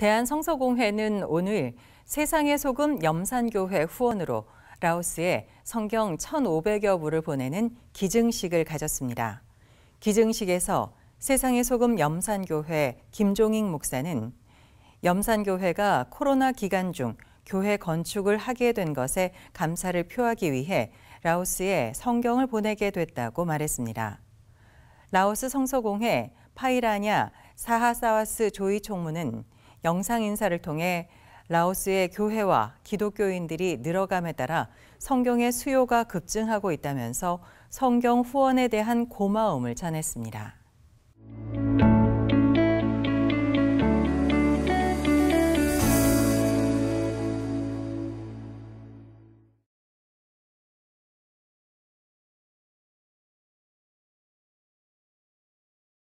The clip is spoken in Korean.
대한성서공회는 오늘 세상의 소금 염산교회 후원으로 라오스에 성경 1,500여 부를 보내는 기증식을 가졌습니다. 기증식에서 세상의 소금 염산교회 김종익 목사는 염산교회가 코로나 기간 중 교회 건축을 하게 된 것에 감사를 표하기 위해 라오스에 성경을 보내게 됐다고 말했습니다. 라오스 성서공회 파이라냐 사하사와스 조이 총무는 영상 인사를 통해 라오스의 교회와 기독교인들이 늘어감에 따라 성경의 수요가 급증하고 있다면서 성경 후원에 대한 고마움을 전했습니다.